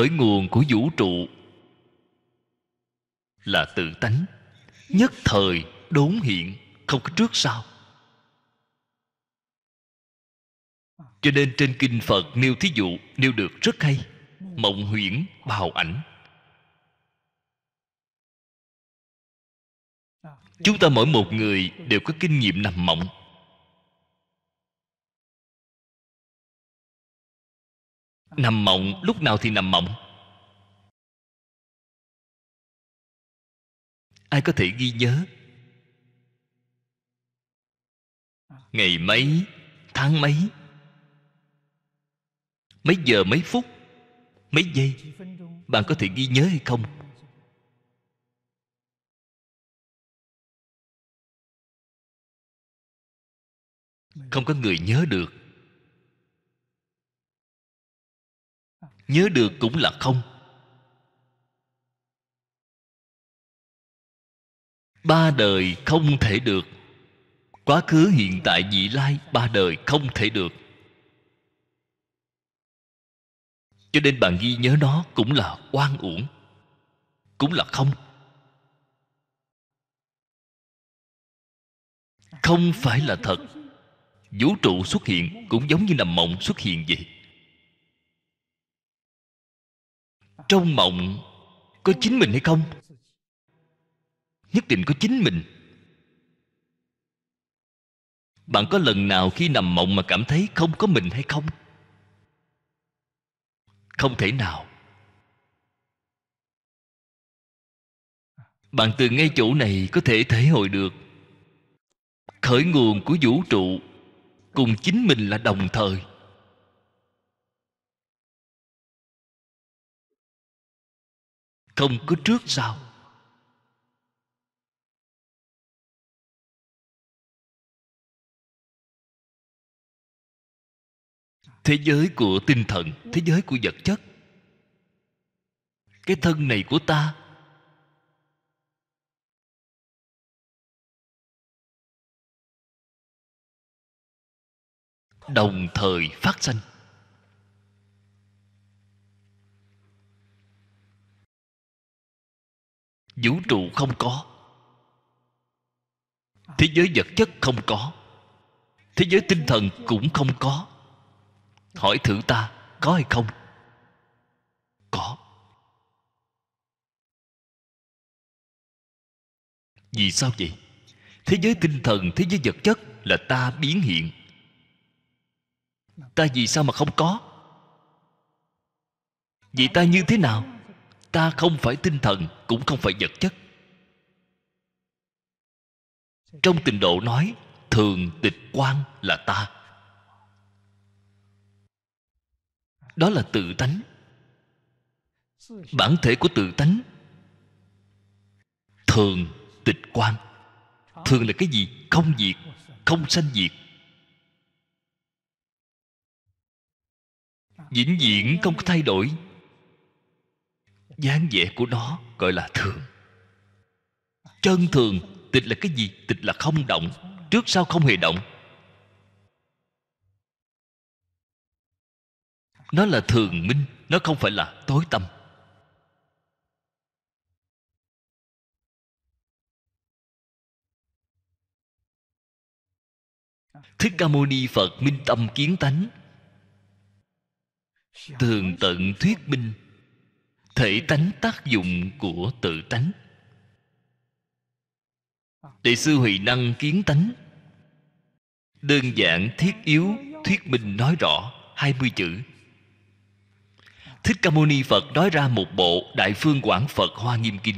khởi nguồn của vũ trụ là tự tánh nhất thời đốn hiện không có trước sau cho nên trên kinh phật nêu thí dụ nêu được rất hay mộng huyễn bào ảnh chúng ta mỗi một người đều có kinh nghiệm nằm mộng Nằm mộng lúc nào thì nằm mộng Ai có thể ghi nhớ Ngày mấy Tháng mấy Mấy giờ mấy phút Mấy giây Bạn có thể ghi nhớ hay không Không có người nhớ được nhớ được cũng là không ba đời không thể được quá khứ hiện tại vị lai ba đời không thể được cho nên bạn ghi nhớ nó cũng là oan uổng cũng là không không phải là thật vũ trụ xuất hiện cũng giống như nằm mộng xuất hiện vậy trong mộng có chính mình hay không nhất định có chính mình bạn có lần nào khi nằm mộng mà cảm thấy không có mình hay không không thể nào bạn từ ngay chỗ này có thể thể hội được khởi nguồn của vũ trụ cùng chính mình là đồng thời không có trước sau thế giới của tinh thần thế giới của vật chất cái thân này của ta đồng thời phát sanh vũ trụ không có thế giới vật chất không có thế giới tinh thần cũng không có hỏi thử ta có hay không có vì sao vậy thế giới tinh thần thế giới vật chất là ta biến hiện ta vì sao mà không có vì ta như thế nào ta không phải tinh thần cũng không phải vật chất trong tình độ nói thường tịch quan là ta đó là tự tánh bản thể của tự tánh thường tịch quan thường là cái gì không diệt không sanh diệt vĩnh viễn không có thay đổi dáng vẻ của nó gọi là thường chân thường tịch là cái gì tịch là không động trước sau không hề động nó là thường minh nó không phải là tối tâm thích ca mâu ni phật minh tâm kiến tánh thường tận thuyết minh thể tánh tác dụng của tự tánh Đại sư Huệ Năng kiến tánh Đơn giản thiết yếu Thuyết minh nói rõ hai mươi chữ Thích Ca Mâu Ni Phật nói ra một bộ Đại Phương Quảng Phật Hoa Nghiêm Kinh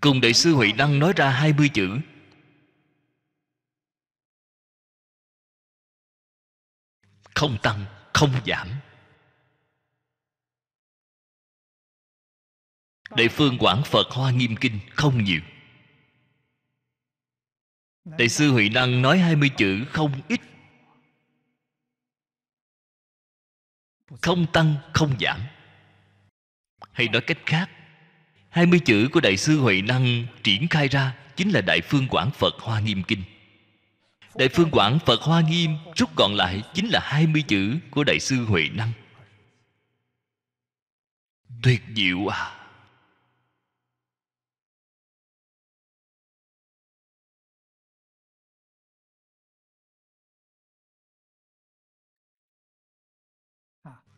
Cùng Đại sư Huệ Năng nói ra hai mươi chữ không tăng không giảm Đại phương quảng Phật Hoa Nghiêm Kinh không nhiều Đại sư Huệ Năng nói hai mươi chữ không ít Không tăng, không giảm Hay nói cách khác hai mươi chữ của Đại sư Huệ Năng triển khai ra Chính là Đại Phương Quảng Phật Hoa Nghiêm Kinh Đại Phương Quảng Phật Hoa Nghiêm Rút còn lại chính là 20 chữ của Đại sư Huệ Năng Tuyệt diệu à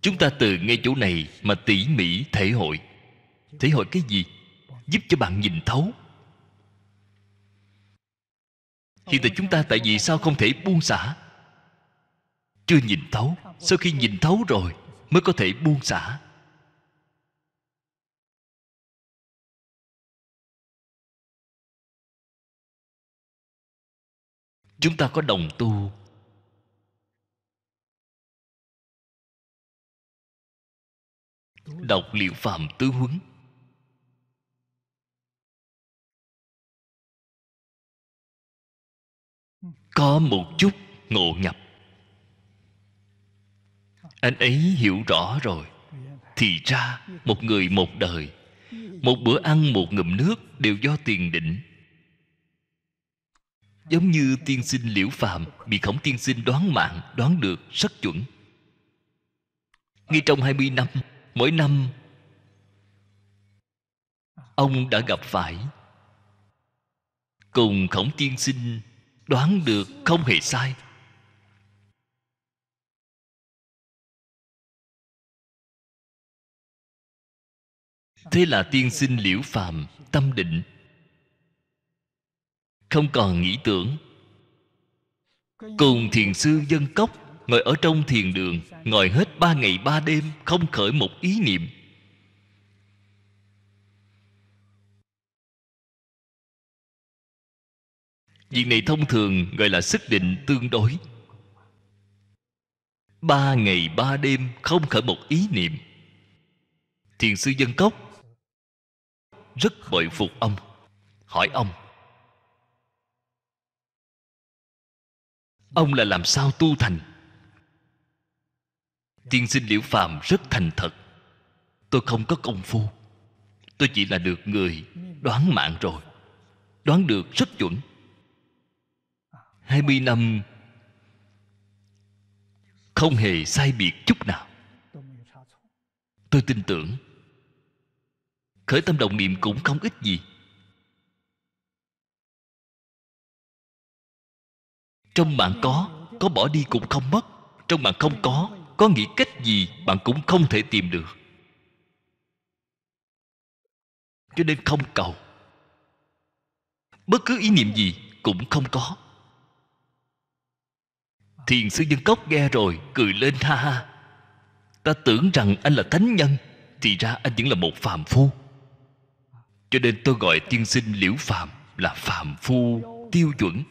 Chúng ta từ ngay chỗ này mà tỉ mỉ thể hội Thể hội cái gì? Giúp cho bạn nhìn thấu hiện tại chúng ta tại vì sao không thể buông xả chưa nhìn thấu sau khi nhìn thấu rồi mới có thể buông xả chúng ta có đồng tu đọc liệu phàm tứ huấn có một chút ngộ nhập anh ấy hiểu rõ rồi thì ra một người một đời một bữa ăn một ngụm nước đều do tiền định giống như tiên sinh liễu phàm bị khổng tiên sinh đoán mạng đoán được rất chuẩn ngay trong 20 năm mỗi năm ông đã gặp phải cùng khổng tiên sinh đoán được không hề sai thế là tiên sinh liễu phàm tâm định không còn nghĩ tưởng cùng thiền sư dân cốc ngồi ở trong thiền đường ngồi hết ba ngày ba đêm không khởi một ý niệm Việc này thông thường gọi là sức định tương đối Ba ngày ba đêm không khởi một ý niệm Thiền sư Dân Cốc Rất bội phục ông Hỏi ông Ông là làm sao tu thành Tiên sinh Liễu Phàm rất thành thật Tôi không có công phu Tôi chỉ là được người đoán mạng rồi Đoán được rất chuẩn 20 năm không hề sai biệt chút nào tôi tin tưởng khởi tâm đồng niệm cũng không ít gì trong bạn có có bỏ đi cũng không mất trong bạn không có có nghĩ cách gì bạn cũng không thể tìm được cho nên không cầu bất cứ ý niệm gì cũng không có thiền sư dân cốc nghe rồi cười lên ha ha ta tưởng rằng anh là thánh nhân thì ra anh vẫn là một phàm phu cho nên tôi gọi tiên sinh liễu phàm là phàm phu tiêu chuẩn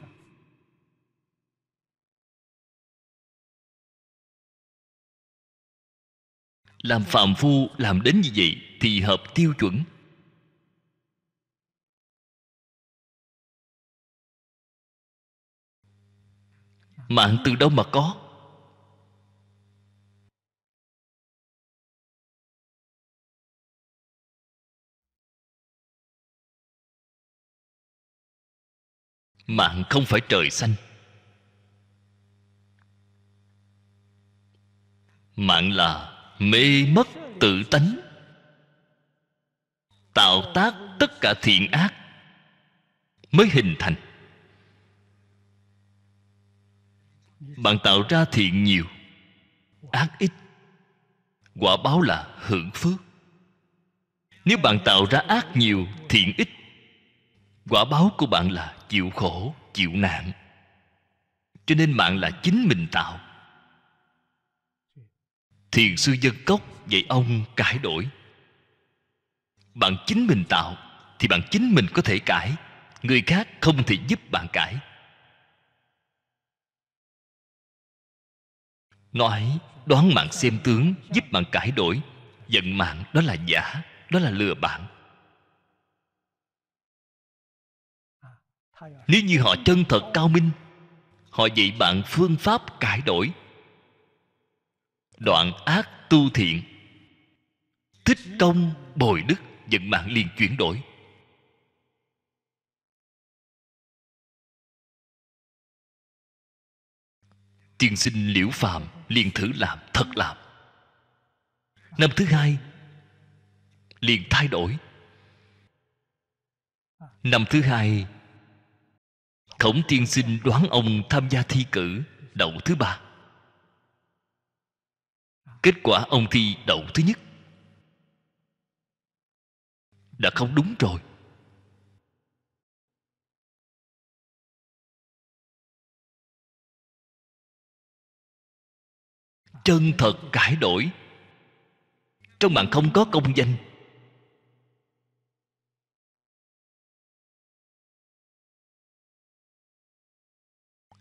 làm phạm phu làm đến như vậy thì hợp tiêu chuẩn Mạng từ đâu mà có Mạng không phải trời xanh Mạng là mê mất tự tánh Tạo tác tất cả thiện ác Mới hình thành bạn tạo ra thiện nhiều ác ít quả báo là hưởng phước nếu bạn tạo ra ác nhiều thiện ít quả báo của bạn là chịu khổ chịu nạn cho nên mạng là chính mình tạo thiền sư dân cốc dạy ông cải đổi bạn chính mình tạo thì bạn chính mình có thể cải người khác không thể giúp bạn cải nói đoán mạng xem tướng giúp bạn cải đổi giận mạng đó là giả đó là lừa bạn nếu như họ chân thật cao minh họ dạy bạn phương pháp cải đổi đoạn ác tu thiện tích công bồi đức giận mạng liền chuyển đổi tiên sinh liễu phàm liền thử làm thật làm năm thứ hai liền thay đổi năm thứ hai khổng tiên sinh đoán ông tham gia thi cử đậu thứ ba kết quả ông thi đậu thứ nhất đã không đúng rồi chân thật cải đổi trong bạn không có công danh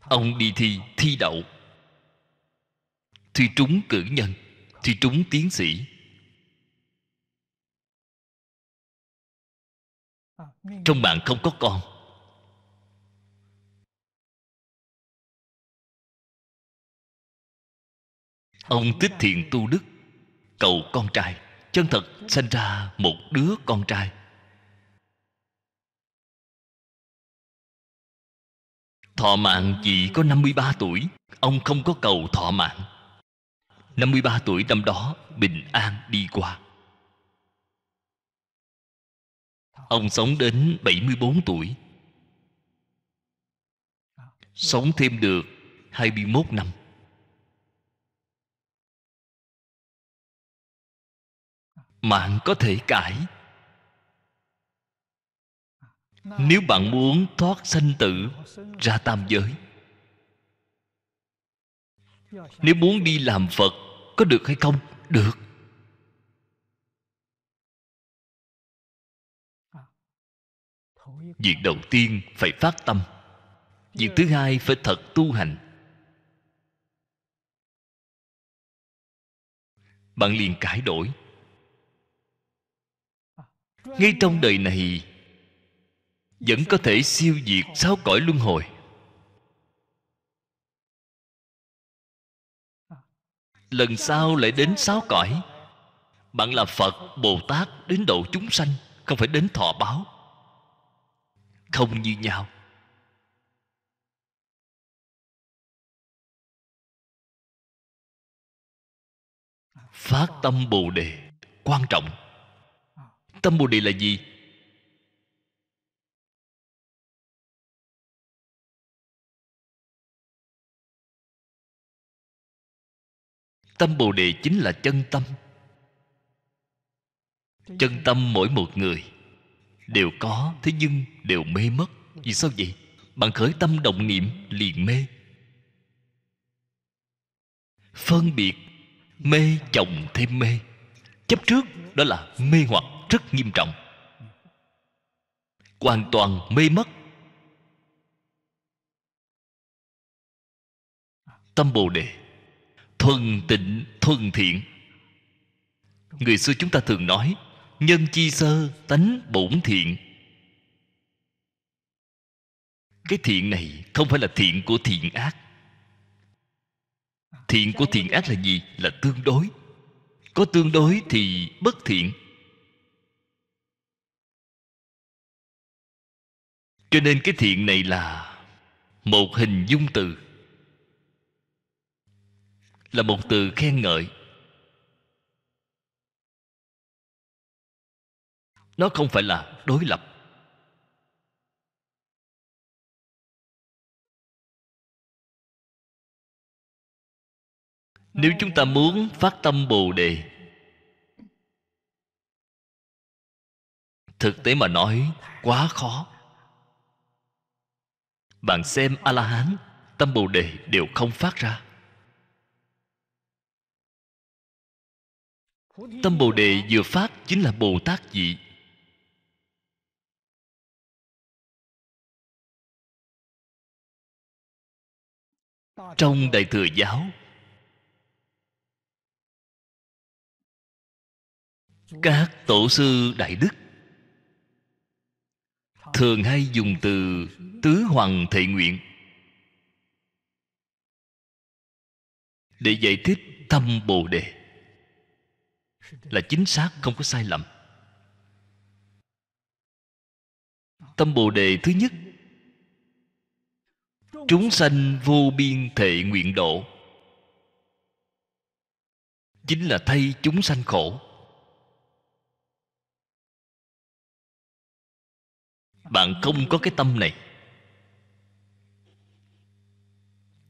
ông đi thi thi đậu thi trúng cử nhân thi trúng tiến sĩ trong bạn không có con ông tích thiện tu đức cầu con trai chân thật sinh ra một đứa con trai Thọ mạng chỉ có 53 tuổi Ông không có cầu thọ mạng 53 tuổi năm đó bình an đi qua Ông sống đến 74 tuổi Sống thêm được 21 năm mạng có thể cải nếu bạn muốn thoát sanh tử ra tam giới nếu muốn đi làm phật có được hay không được việc đầu tiên phải phát tâm việc thứ hai phải thật tu hành bạn liền cải đổi ngay trong đời này vẫn có thể siêu diệt sáu cõi luân hồi lần sau lại đến sáu cõi bạn là phật bồ tát đến độ chúng sanh không phải đến thọ báo không như nhau phát tâm bồ đề quan trọng tâm bồ đề là gì tâm bồ đề chính là chân tâm chân tâm mỗi một người đều có thế nhưng đều mê mất vì sao vậy bạn khởi tâm động niệm liền mê phân biệt mê chồng thêm mê chấp trước đó là mê hoặc rất nghiêm trọng hoàn toàn mê mất tâm bồ đề thuần tịnh thuần thiện người xưa chúng ta thường nói nhân chi sơ tánh bổn thiện cái thiện này không phải là thiện của thiện ác thiện của thiện ác là gì là tương đối có tương đối thì bất thiện cho nên cái thiện này là một hình dung từ là một từ khen ngợi nó không phải là đối lập nếu chúng ta muốn phát tâm bồ đề thực tế mà nói quá khó bạn xem a la hán tâm bồ đề đều không phát ra tâm bồ đề vừa phát chính là bồ tát dị trong đại thừa giáo các tổ sư đại đức thường hay dùng từ tứ hoàng thệ nguyện để giải thích tâm bồ đề là chính xác không có sai lầm tâm bồ đề thứ nhất chúng sanh vô biên thệ nguyện độ chính là thay chúng sanh khổ bạn không có cái tâm này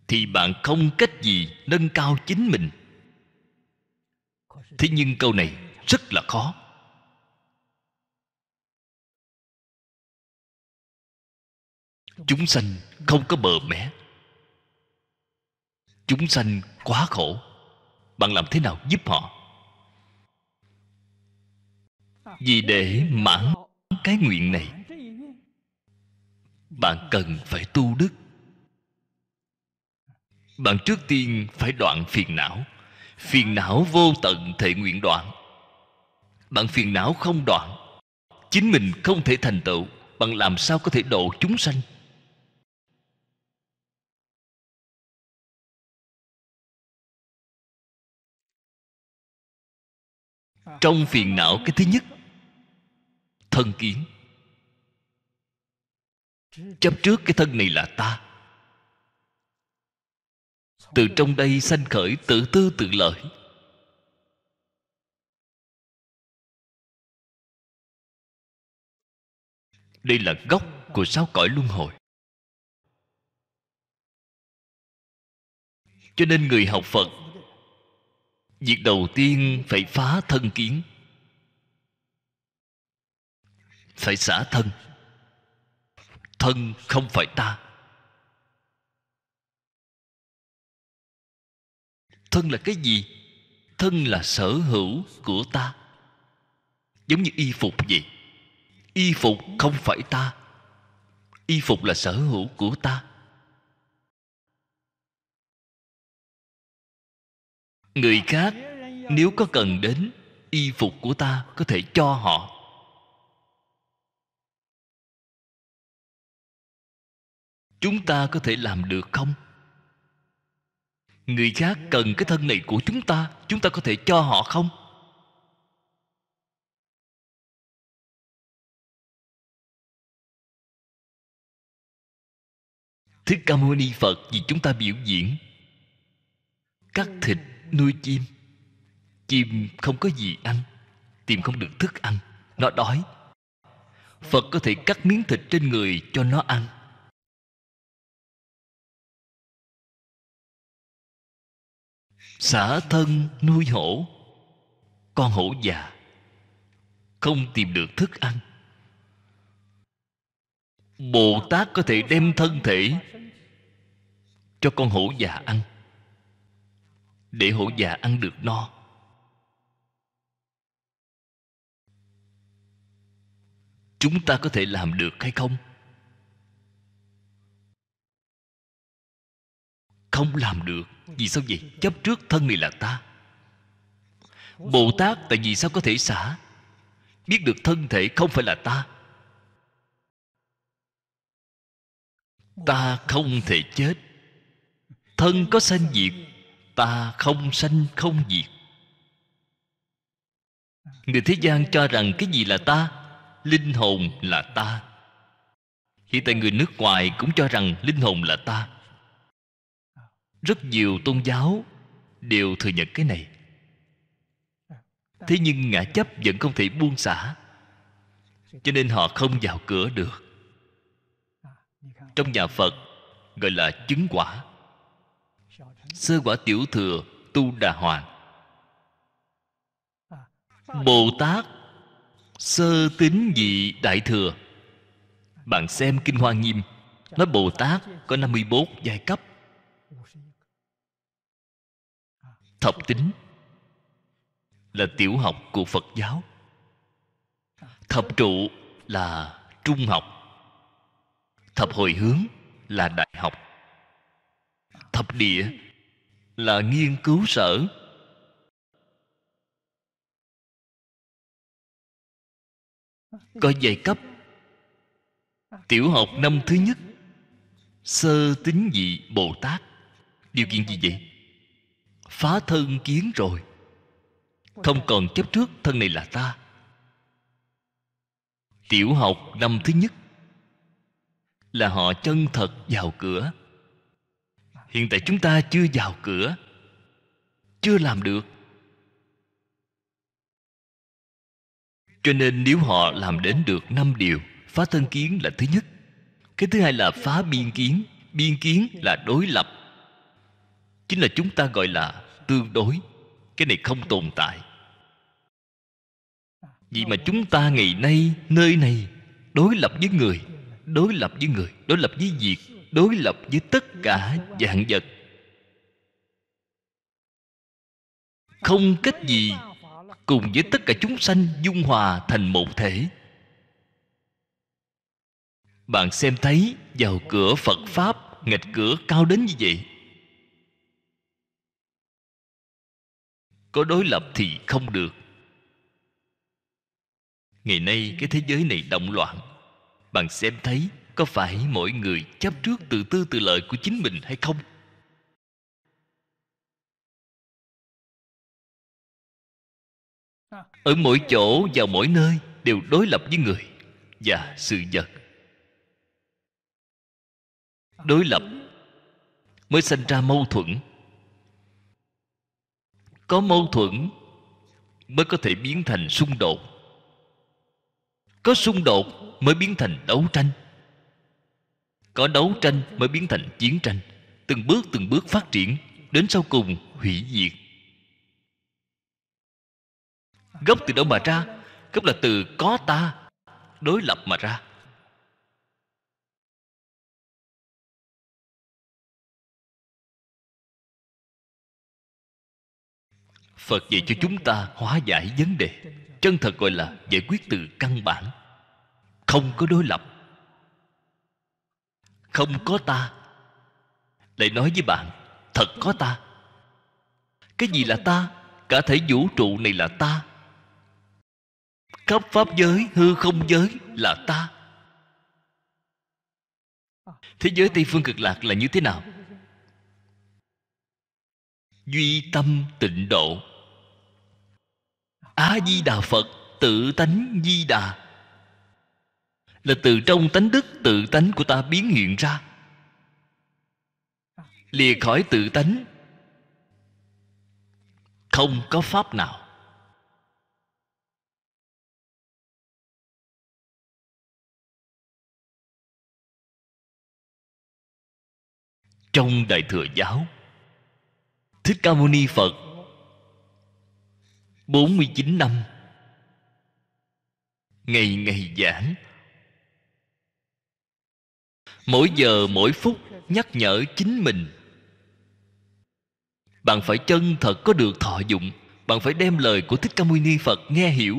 thì bạn không cách gì nâng cao chính mình thế nhưng câu này rất là khó chúng sanh không có bờ mé chúng sanh quá khổ bạn làm thế nào giúp họ vì để mãn cái nguyện này bạn cần phải tu đức bạn trước tiên phải đoạn phiền não phiền não vô tận thể nguyện đoạn bạn phiền não không đoạn chính mình không thể thành tựu bạn làm sao có thể độ chúng sanh trong phiền não cái thứ nhất thân kiến chấp trước cái thân này là ta từ trong đây sanh khởi tự tư tự lợi đây là gốc của sáu cõi luân hồi cho nên người học phật việc đầu tiên phải phá thân kiến phải xả thân thân không phải ta thân là cái gì thân là sở hữu của ta giống như y phục vậy y phục không phải ta y phục là sở hữu của ta người khác nếu có cần đến y phục của ta có thể cho họ chúng ta có thể làm được không người khác cần cái thân này của chúng ta chúng ta có thể cho họ không Thích Ca Mâu Ni Phật vì chúng ta biểu diễn Cắt thịt nuôi chim Chim không có gì ăn Tìm không được thức ăn Nó đói Phật có thể cắt miếng thịt trên người cho nó ăn xả thân nuôi hổ con hổ già không tìm được thức ăn bồ tát có thể đem thân thể cho con hổ già ăn để hổ già ăn được no chúng ta có thể làm được hay không không làm được vì sao vậy? Chấp trước thân này là ta Bồ Tát tại vì sao có thể xả Biết được thân thể không phải là ta Ta không thể chết Thân có sanh diệt Ta không sanh không diệt Người thế gian cho rằng cái gì là ta Linh hồn là ta Hiện tại người nước ngoài cũng cho rằng linh hồn là ta rất nhiều tôn giáo đều thừa nhận cái này thế nhưng ngã chấp vẫn không thể buông xả cho nên họ không vào cửa được trong nhà phật gọi là chứng quả sơ quả tiểu thừa tu đà hoàng bồ tát sơ tín dị đại thừa bạn xem kinh hoa nghiêm nói bồ tát có 54 giai cấp thập tính là tiểu học của phật giáo thập trụ là trung học thập hồi hướng là đại học thập địa là nghiên cứu sở có dạy cấp tiểu học năm thứ nhất sơ tính dị bồ tát điều kiện gì vậy phá thân kiến rồi không còn chấp trước thân này là ta tiểu học năm thứ nhất là họ chân thật vào cửa hiện tại chúng ta chưa vào cửa chưa làm được cho nên nếu họ làm đến được năm điều phá thân kiến là thứ nhất cái thứ hai là phá biên kiến biên kiến là đối lập chính là chúng ta gọi là tương đối cái này không tồn tại vì mà chúng ta ngày nay nơi này đối lập với người đối lập với người đối lập với việc đối lập với tất cả dạng vật không cách gì cùng với tất cả chúng sanh dung hòa thành một thể bạn xem thấy vào cửa phật pháp ngạch cửa cao đến như vậy có đối lập thì không được ngày nay cái thế giới này động loạn bạn xem thấy có phải mỗi người chấp trước tự tư tự lợi của chính mình hay không ở mỗi chỗ và mỗi nơi đều đối lập với người và sự vật đối lập mới sinh ra mâu thuẫn có mâu thuẫn mới có thể biến thành xung đột có xung đột mới biến thành đấu tranh có đấu tranh mới biến thành chiến tranh từng bước từng bước phát triển đến sau cùng hủy diệt gốc từ đâu mà ra gốc là từ có ta đối lập mà ra phật dạy cho chúng ta hóa giải vấn đề chân thật gọi là giải quyết từ căn bản không có đối lập không có ta lại nói với bạn thật có ta cái gì là ta cả thể vũ trụ này là ta khắp pháp giới hư không giới là ta thế giới tây phương cực lạc là như thế nào duy tâm tịnh độ a di đà phật tự tánh di đà là từ trong tánh đức tự tánh của ta biến hiện ra lìa khỏi tự tánh không có pháp nào trong đại thừa giáo thích ca mâu ni phật 49 năm Ngày ngày giảng Mỗi giờ mỗi phút nhắc nhở chính mình Bạn phải chân thật có được thọ dụng Bạn phải đem lời của Thích Ca Mâu Ni Phật nghe hiểu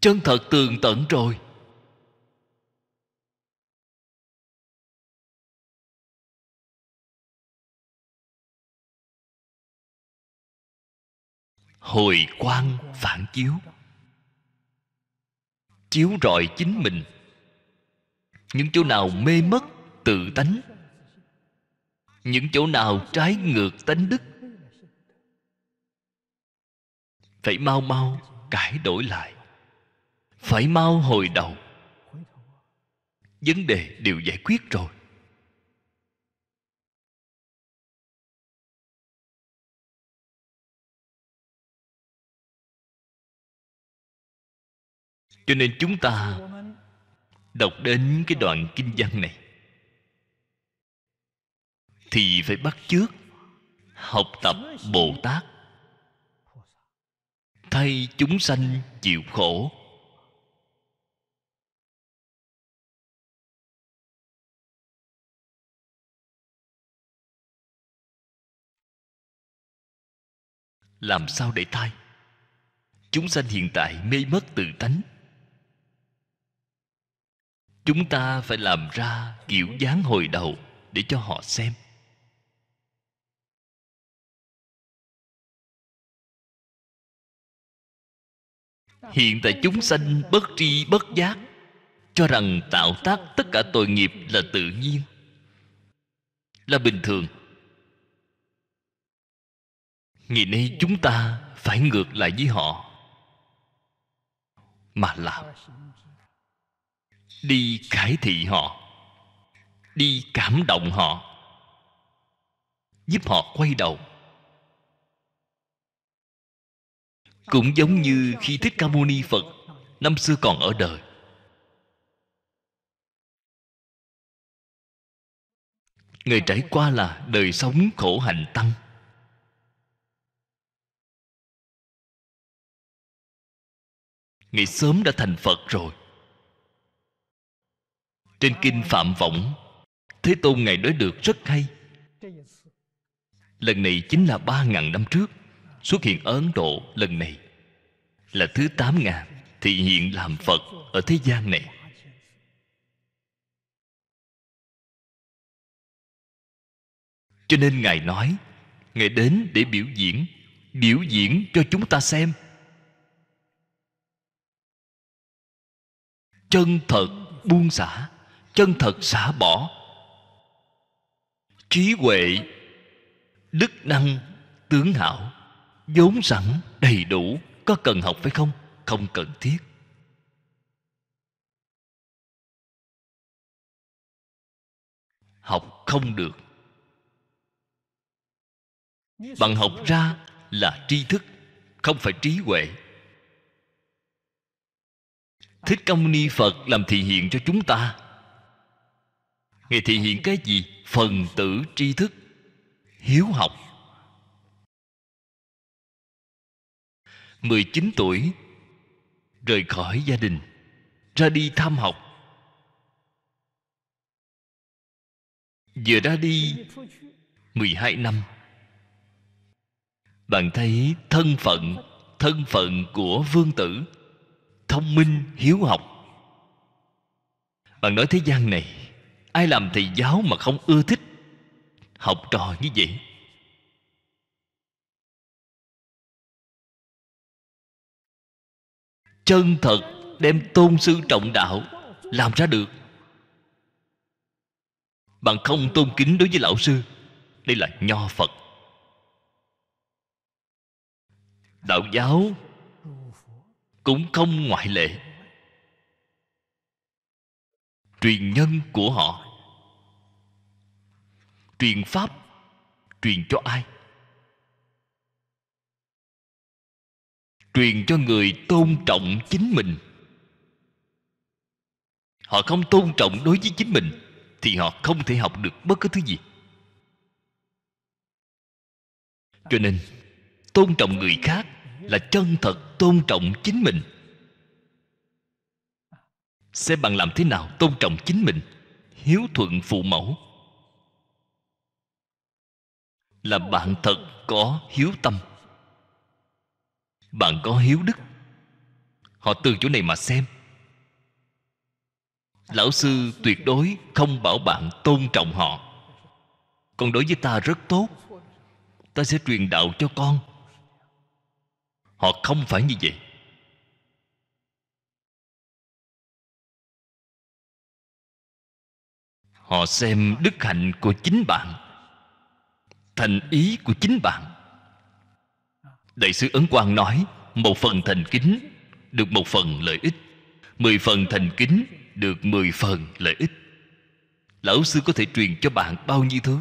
Chân thật tường tận rồi hồi quang phản chiếu chiếu rọi chính mình những chỗ nào mê mất tự tánh những chỗ nào trái ngược tánh đức phải mau mau cải đổi lại phải mau hồi đầu vấn đề đều giải quyết rồi cho nên chúng ta đọc đến cái đoạn kinh văn này thì phải bắt chước học tập bồ tát thay chúng sanh chịu khổ làm sao để thay chúng sanh hiện tại mê mất tự tánh chúng ta phải làm ra kiểu dáng hồi đầu để cho họ xem hiện tại chúng sanh bất tri bất giác cho rằng tạo tác tất cả tội nghiệp là tự nhiên là bình thường ngày nay chúng ta phải ngược lại với họ mà làm đi cải thị họ đi cảm động họ giúp họ quay đầu cũng giống như khi thích ca mâu ni phật năm xưa còn ở đời người trải qua là đời sống khổ hạnh tăng người sớm đã thành phật rồi trên kinh phạm vọng thế tôn ngài nói được rất hay lần này chính là ba ngàn năm trước xuất hiện ở ấn độ lần này là thứ tám ngàn thị hiện làm phật ở thế gian này cho nên ngài nói ngài đến để biểu diễn biểu diễn cho chúng ta xem chân thật buông xả chân thật xả bỏ trí huệ đức năng tướng hảo vốn sẵn đầy đủ có cần học phải không không cần thiết học không được bằng học ra là tri thức không phải trí huệ thích công ni phật làm thị hiện cho chúng ta ngài thị hiện cái gì phần tử tri thức hiếu học 19 tuổi rời khỏi gia đình ra đi tham học vừa ra đi 12 năm bạn thấy thân phận thân phận của vương tử thông minh hiếu học bạn nói thế gian này ai làm thầy giáo mà không ưa thích học trò như vậy chân thật đem tôn sư trọng đạo làm ra được bằng không tôn kính đối với lão sư đây là nho phật đạo giáo cũng không ngoại lệ truyền nhân của họ truyền pháp truyền cho ai truyền cho người tôn trọng chính mình họ không tôn trọng đối với chính mình thì họ không thể học được bất cứ thứ gì cho nên tôn trọng người khác là chân thật tôn trọng chính mình sẽ bằng làm thế nào tôn trọng chính mình hiếu thuận phụ mẫu là bạn thật có hiếu tâm bạn có hiếu đức họ từ chỗ này mà xem lão sư tuyệt đối không bảo bạn tôn trọng họ còn đối với ta rất tốt ta sẽ truyền đạo cho con họ không phải như vậy họ xem đức hạnh của chính bạn thành ý của chính bạn đại sứ ấn quang nói một phần thành kính được một phần lợi ích mười phần thành kính được mười phần lợi ích lão sư có thể truyền cho bạn bao nhiêu thứ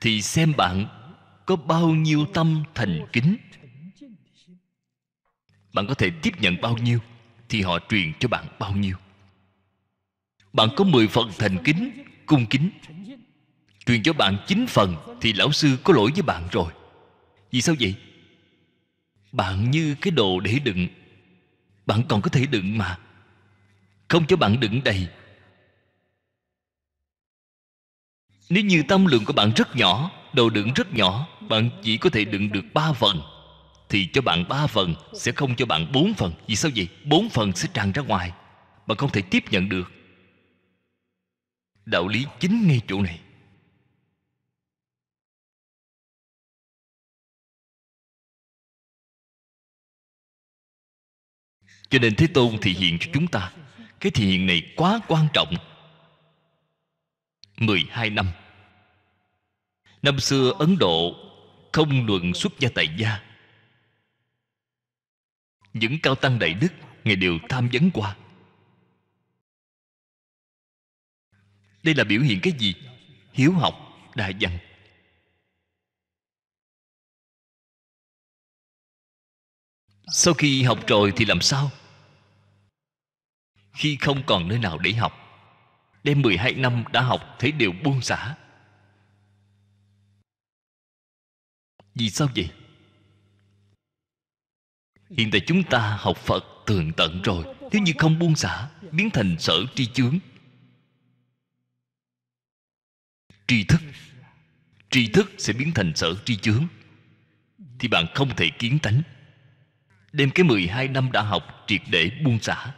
thì xem bạn có bao nhiêu tâm thành kính bạn có thể tiếp nhận bao nhiêu thì họ truyền cho bạn bao nhiêu bạn có 10 phần thành kính cung kính truyền cho bạn 9 phần thì lão sư có lỗi với bạn rồi vì sao vậy bạn như cái đồ để đựng bạn còn có thể đựng mà không cho bạn đựng đầy nếu như tâm lượng của bạn rất nhỏ đồ đựng rất nhỏ bạn chỉ có thể đựng được 3 phần thì cho bạn 3 phần sẽ không cho bạn 4 phần vì sao vậy 4 phần sẽ tràn ra ngoài bạn không thể tiếp nhận được đạo lý chính ngay chỗ này cho nên thế tôn thì hiện cho chúng ta cái thì hiện này quá quan trọng 12 năm Năm xưa Ấn Độ không luận xuất gia tại gia Những cao tăng đại đức Ngài đều tham vấn qua đây là biểu hiện cái gì hiếu học đa văn sau khi học rồi thì làm sao khi không còn nơi nào để học đem 12 năm đã học thấy đều buông xả vì sao vậy hiện tại chúng ta học phật tường tận rồi nếu như không buông xả biến thành sở tri chướng tri thức tri thức sẽ biến thành sở tri chướng thì bạn không thể kiến tánh đem cái 12 năm đã học triệt để buông xả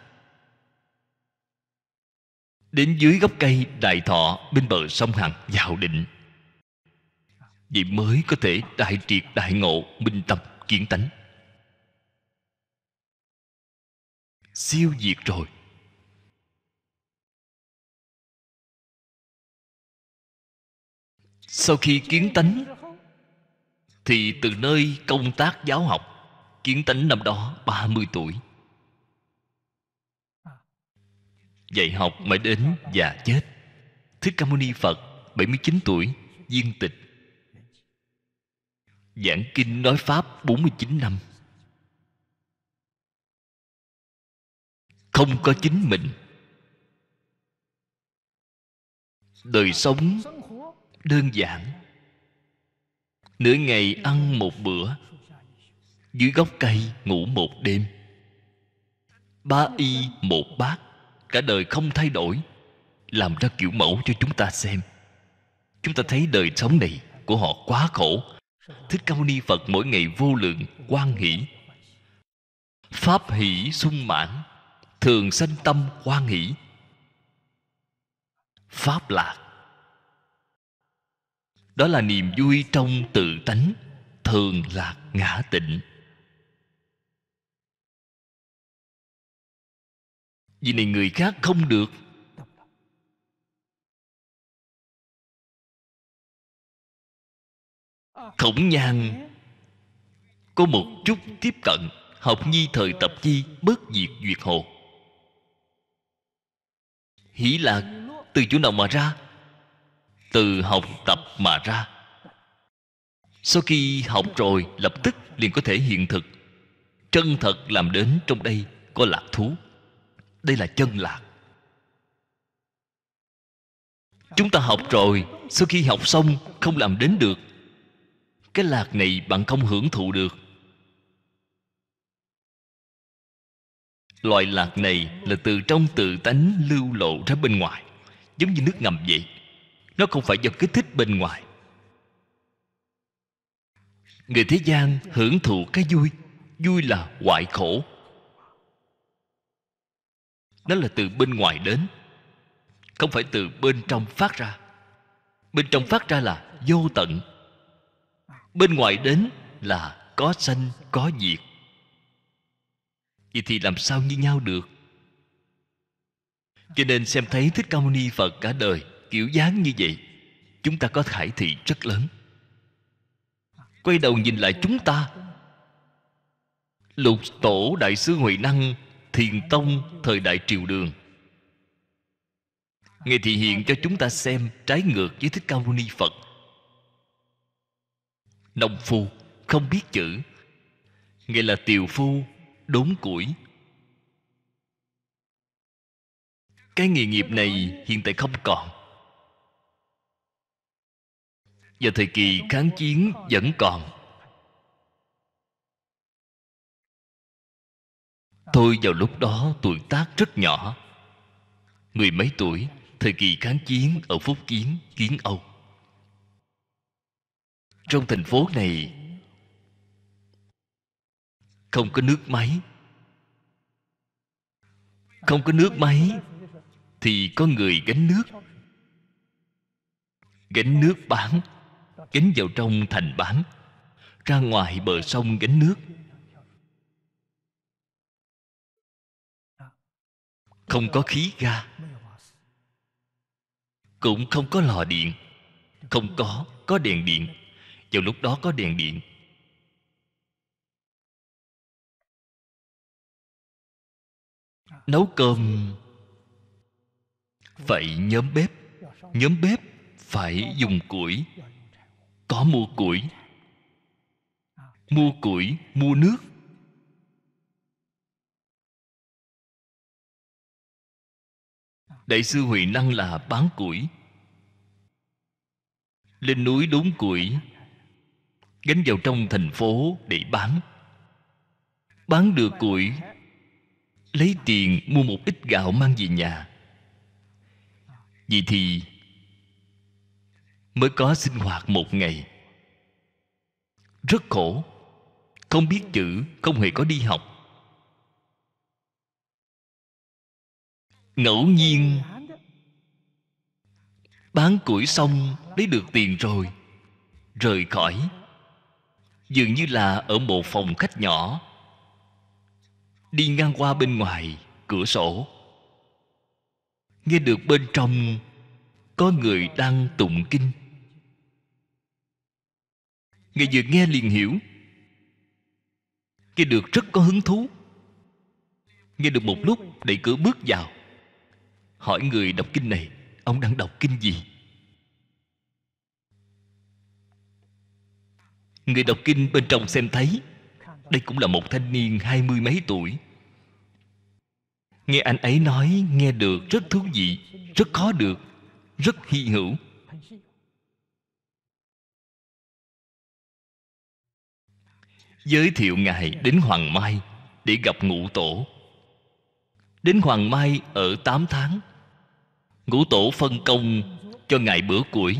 đến dưới gốc cây đại thọ bên bờ sông hằng vào định vì mới có thể đại triệt đại ngộ minh tâm kiến tánh siêu diệt rồi sau khi kiến tánh thì từ nơi công tác giáo học kiến tánh năm đó 30 tuổi dạy học mãi đến già chết Thích Ca Mâu Ni Phật 79 tuổi viên tịch giảng kinh nói pháp 49 năm không có chính mình đời sống đơn giản nửa ngày ăn một bữa dưới gốc cây ngủ một đêm ba y một bát cả đời không thay đổi làm ra kiểu mẫu cho chúng ta xem chúng ta thấy đời sống này của họ quá khổ thích cao ni phật mỗi ngày vô lượng quan hỷ pháp hỷ sung mãn thường sanh tâm quan hỷ pháp lạc đó là niềm vui trong tự tánh thường lạc ngã tịnh vì này người khác không được khổng nhan có một chút tiếp cận học nhi thời tập chi bớt diệt duyệt hồ hỷ lạc từ chỗ nào mà ra từ học tập mà ra sau khi học rồi lập tức liền có thể hiện thực chân thật làm đến trong đây có lạc thú đây là chân lạc chúng ta học rồi sau khi học xong không làm đến được cái lạc này bạn không hưởng thụ được loại lạc này là từ trong tự tánh lưu lộ ra bên ngoài giống như nước ngầm vậy nó không phải do kích thích bên ngoài người thế gian hưởng thụ cái vui vui là hoại khổ nó là từ bên ngoài đến không phải từ bên trong phát ra bên trong phát ra là vô tận bên ngoài đến là có sanh có diệt vậy thì làm sao như nhau được cho nên xem thấy thích ca mâu ni phật cả đời kiểu dáng như vậy chúng ta có khải thị rất lớn quay đầu nhìn lại chúng ta lục tổ đại sư huệ năng thiền tông thời đại triều đường ngài thị hiện cho chúng ta xem trái ngược với thích ca mâu ni phật nông phu không biết chữ nghĩa là tiều phu đốn củi cái nghề nghiệp này hiện tại không còn và thời kỳ kháng chiến vẫn còn Tôi vào lúc đó tuổi tác rất nhỏ Mười mấy tuổi Thời kỳ kháng chiến ở Phúc Kiến, Kiến Âu Trong thành phố này Không có nước máy Không có nước máy Thì có người gánh nước Gánh nước bán gánh vào trong thành bán ra ngoài bờ sông gánh nước không có khí ga cũng không có lò điện không có có đèn điện vào lúc đó có đèn điện nấu cơm phải nhóm bếp nhóm bếp phải dùng củi có mua củi mua củi mua nước đại sư huệ năng là bán củi lên núi đốn củi gánh vào trong thành phố để bán bán được củi lấy tiền mua một ít gạo mang về nhà vậy thì mới có sinh hoạt một ngày rất khổ không biết chữ không hề có đi học ngẫu nhiên bán củi xong lấy được tiền rồi rời khỏi dường như là ở một phòng khách nhỏ đi ngang qua bên ngoài cửa sổ nghe được bên trong có người đang tụng kinh Ngài vừa nghe liền hiểu nghe được rất có hứng thú Nghe được một lúc Đẩy cửa bước vào Hỏi người đọc kinh này Ông đang đọc kinh gì Người đọc kinh bên trong xem thấy Đây cũng là một thanh niên Hai mươi mấy tuổi Nghe anh ấy nói Nghe được rất thú vị Rất khó được Rất hy hữu giới thiệu ngài đến hoàng mai để gặp ngũ tổ đến hoàng mai ở 8 tháng ngũ tổ phân công cho ngài bữa củi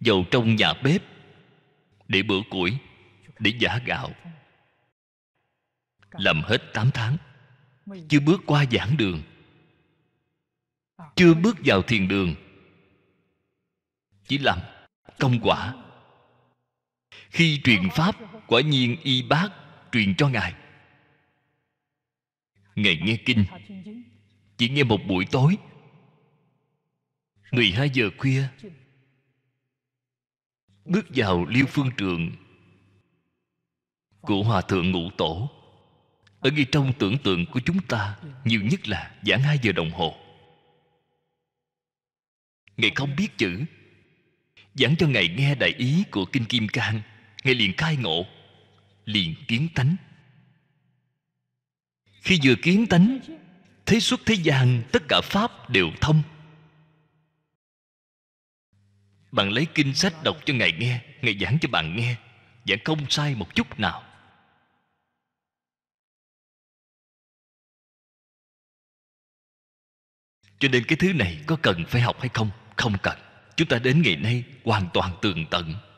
vào trong nhà bếp để bữa củi để giả gạo làm hết 8 tháng chưa bước qua giảng đường chưa bước vào thiền đường chỉ làm công quả khi truyền pháp quả nhiên y bác truyền cho ngài ngài nghe kinh chỉ nghe một buổi tối 12 giờ khuya bước vào liêu phương trường của hòa thượng ngũ tổ ở ghi trong tưởng tượng của chúng ta nhiều nhất là giảng 2 giờ đồng hồ ngài không biết chữ giảng cho ngài nghe đại ý của kinh kim cang Ngài liền cai ngộ Liền kiến tánh Khi vừa kiến tánh Thế xuất thế gian Tất cả Pháp đều thông Bạn lấy kinh sách đọc cho Ngài nghe Ngài giảng cho bạn nghe Giảng không sai một chút nào Cho nên cái thứ này có cần phải học hay không? Không cần. Chúng ta đến ngày nay hoàn toàn tường tận